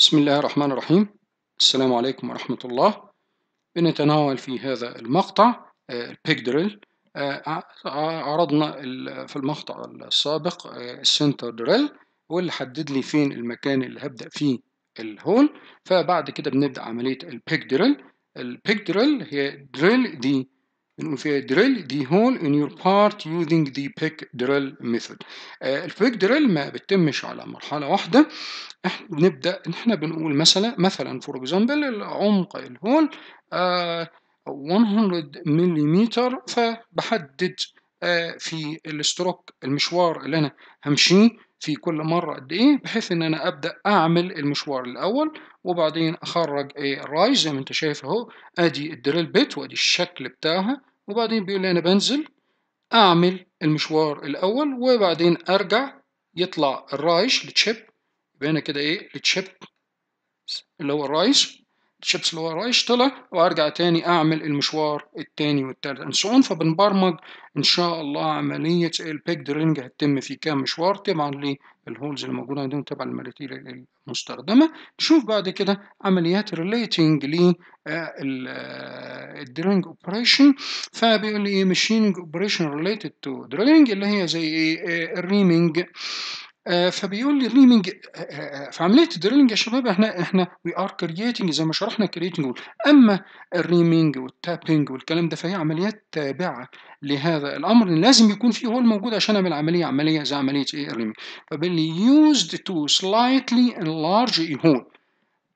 بسم الله الرحمن الرحيم السلام عليكم ورحمة الله بنتناول في هذا المقطع البيك دريل عرضنا في المقطع السابق السنتر دريل واللي حدد لي فين المكان اللي هبدأ فيه الهول فبعد كده بنبدأ عملية البيك دريل البيك دريل هي دريل دي بنقول فيها drill the hole in your part using the pick drill method آه، البيك drill ما بتتمش على مرحلة واحدة احنا بنبدأ احنا بنقول مثلا مثلا فور اكزامبل عمق الهول 100 ملم فبحدد آه، في الاستروك المشوار اللي انا همشيه في كل مرة قد ايه بحيث ان انا ابدأ اعمل المشوار الاول وبعدين اخرج الرايز زي ما انت شايف اهو ادي الدريل بيت وادي الشكل بتاعها وبعدين بيقول لي أنا بنزل أعمل المشوار الأول وبعدين أرجع يطلع الرايش لتشيب يبقى هنا كده إيه التشيب اللي هو الرايش الشيبس اللي رايش يشتغل وارجع تاني اعمل المشوار التاني والتالت اند سو فبنبرمج ان شاء الله عمليه البيك درينج هتتم في كام مشوار تبعا للهولز اللي موجوده عندهم تبع المراتيل المستخدمه نشوف بعد كده عمليات ريليتنج ل آه، الدرينج اوبريشن آه، فبيقول لي ماشينج اوبريشن ريليتد تو درينج اللي هي زي ايه الريمنج آه، آه، فبيقول لي ريمينج في عمليه الدريلنج يا شباب احنا احنا وي ار كرييتنج زي ما شرحنا كرييتنج اما الريمينج والتابنج والكلام ده فهي عمليات تابعه لهذا الامر لازم يكون فيه هول موجود عشان اعمل عمليه عمليه زي عمليه ايه الريمينج فباللي يوزد تو سلايتلي انلارج اي هول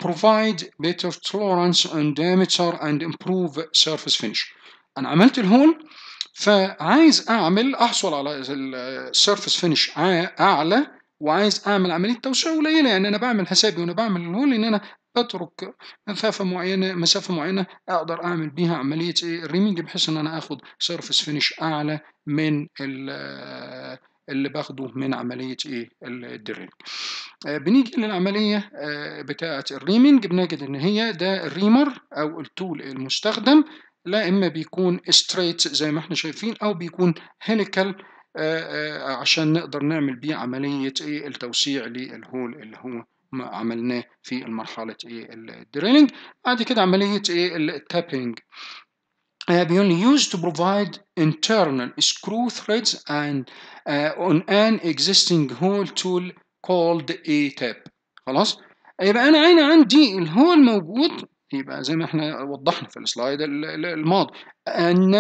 بروفايد بيتر تولرانس اند ديمتر اند امبروف سيرفيس فينش انا عملت الهول فعايز اعمل احصل على السيرفس فينش اعلى وعايز اعمل عمليه توسيع قليله يعني انا بعمل حسابي وانا بعمل الهول ان انا بترك مسافة معينة مسافة معينة أقدر أعمل بيها عملية إيه، الريمنج بحيث إن أنا آخد سيرفس فينش أعلى من آه، اللي باخده من عملية إيه الدرينج. آه، بنيجي للعملية آه، بتاعة الريمنج بنجد إن هي ده الريمر أو التول المستخدم لا إما بيكون ستريت زي ما إحنا شايفين أو بيكون هيليكال عشان نقدر نعمل بيه عملية إيه؟ التوسيع للهول اللي هو ما عملناه في مرحلة الدريلينج إيه؟ بعد كده عملية إيه؟ التابينج بيقول only used to provide internal screw threads and uh, on an existing hole tool called a tap خلاص يبقى انا انا عندي الهول موجود يبقى زي ما احنا وضحنا في السلايد الماضي ان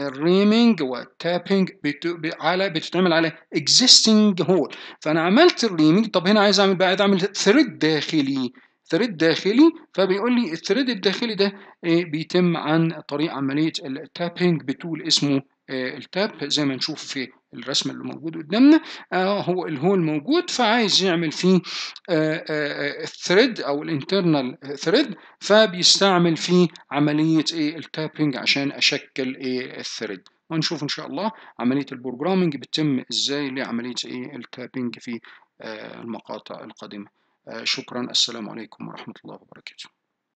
الريمينج والتابنج على بتتعمل على اكزيستنج هول فانا عملت الريمينج طب هنا عايز اعمل بقى عايز اعمل ثريد داخلي ثريد داخلي فبيقول لي الثريد الداخلي ده آه، بيتم عن طريق عمليه التابنج بتول اسمه التاب زي ما نشوف في الرسم اللي موجود قدامنا آه، هو الهول موجود فعايز يعمل فيه الثريد آه، آه، او الانترنال ثريد فبيستعمل فيه عمليه ايه التابنج عشان اشكل ايه الثريد ونشوف ان شاء الله عمليه البروجرامنج بتتم ازاي لعمليه ايه التابنج في المقاطع القادمه شكرا السلام عليكم ورحمه الله وبركاته